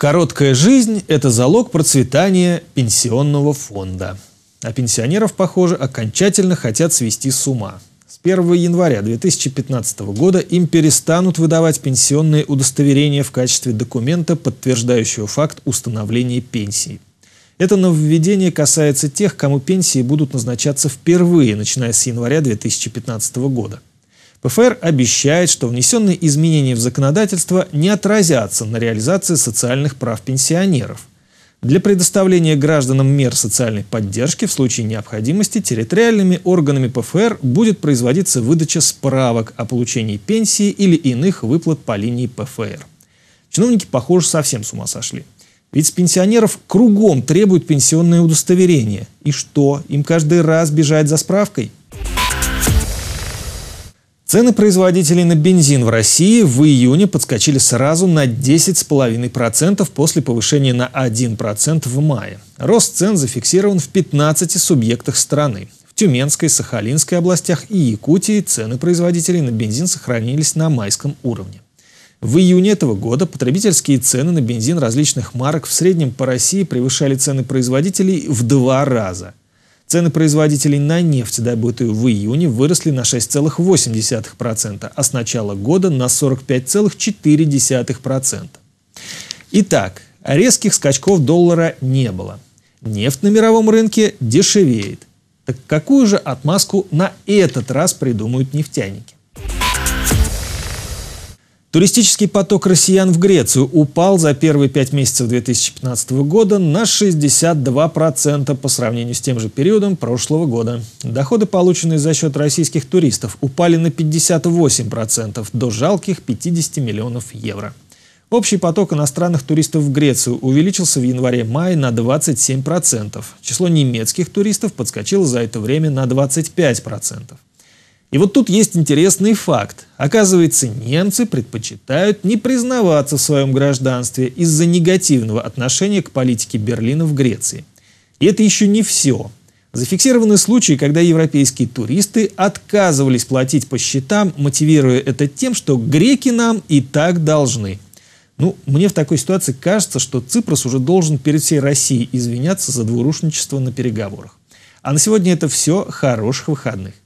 Короткая жизнь – это залог процветания пенсионного фонда. А пенсионеров, похоже, окончательно хотят свести с ума. С 1 января 2015 года им перестанут выдавать пенсионные удостоверения в качестве документа, подтверждающего факт установления пенсии. Это нововведение касается тех, кому пенсии будут назначаться впервые, начиная с января 2015 года. ПФР обещает, что внесенные изменения в законодательство не отразятся на реализации социальных прав пенсионеров. Для предоставления гражданам мер социальной поддержки в случае необходимости территориальными органами ПФР будет производиться выдача справок о получении пенсии или иных выплат по линии ПФР. Чиновники, похоже, совсем с ума сошли. Ведь с пенсионеров кругом требуют пенсионное удостоверение. И что, им каждый раз бежать за справкой? Цены производителей на бензин в России в июне подскочили сразу на 10,5% после повышения на 1% в мае. Рост цен зафиксирован в 15 субъектах страны. В Тюменской, Сахалинской областях и Якутии цены производителей на бензин сохранились на майском уровне. В июне этого года потребительские цены на бензин различных марок в среднем по России превышали цены производителей в два раза – Цены производителей на нефть, добытую в июне, выросли на 6,8%, а с начала года на 45,4%. Итак, резких скачков доллара не было. Нефть на мировом рынке дешевеет. Так какую же отмазку на этот раз придумают нефтяники? Туристический поток россиян в Грецию упал за первые пять месяцев 2015 года на 62% по сравнению с тем же периодом прошлого года. Доходы, полученные за счет российских туристов, упали на 58% до жалких 50 миллионов евро. Общий поток иностранных туристов в Грецию увеличился в январе-мае на 27%. Число немецких туристов подскочило за это время на 25%. И вот тут есть интересный факт. Оказывается, немцы предпочитают не признаваться в своем гражданстве из-за негативного отношения к политике Берлина в Греции. И это еще не все. Зафиксированы случаи, когда европейские туристы отказывались платить по счетам, мотивируя это тем, что греки нам и так должны. Ну, мне в такой ситуации кажется, что Ципрос уже должен перед всей Россией извиняться за двурушничество на переговорах. А на сегодня это все. Хороших выходных.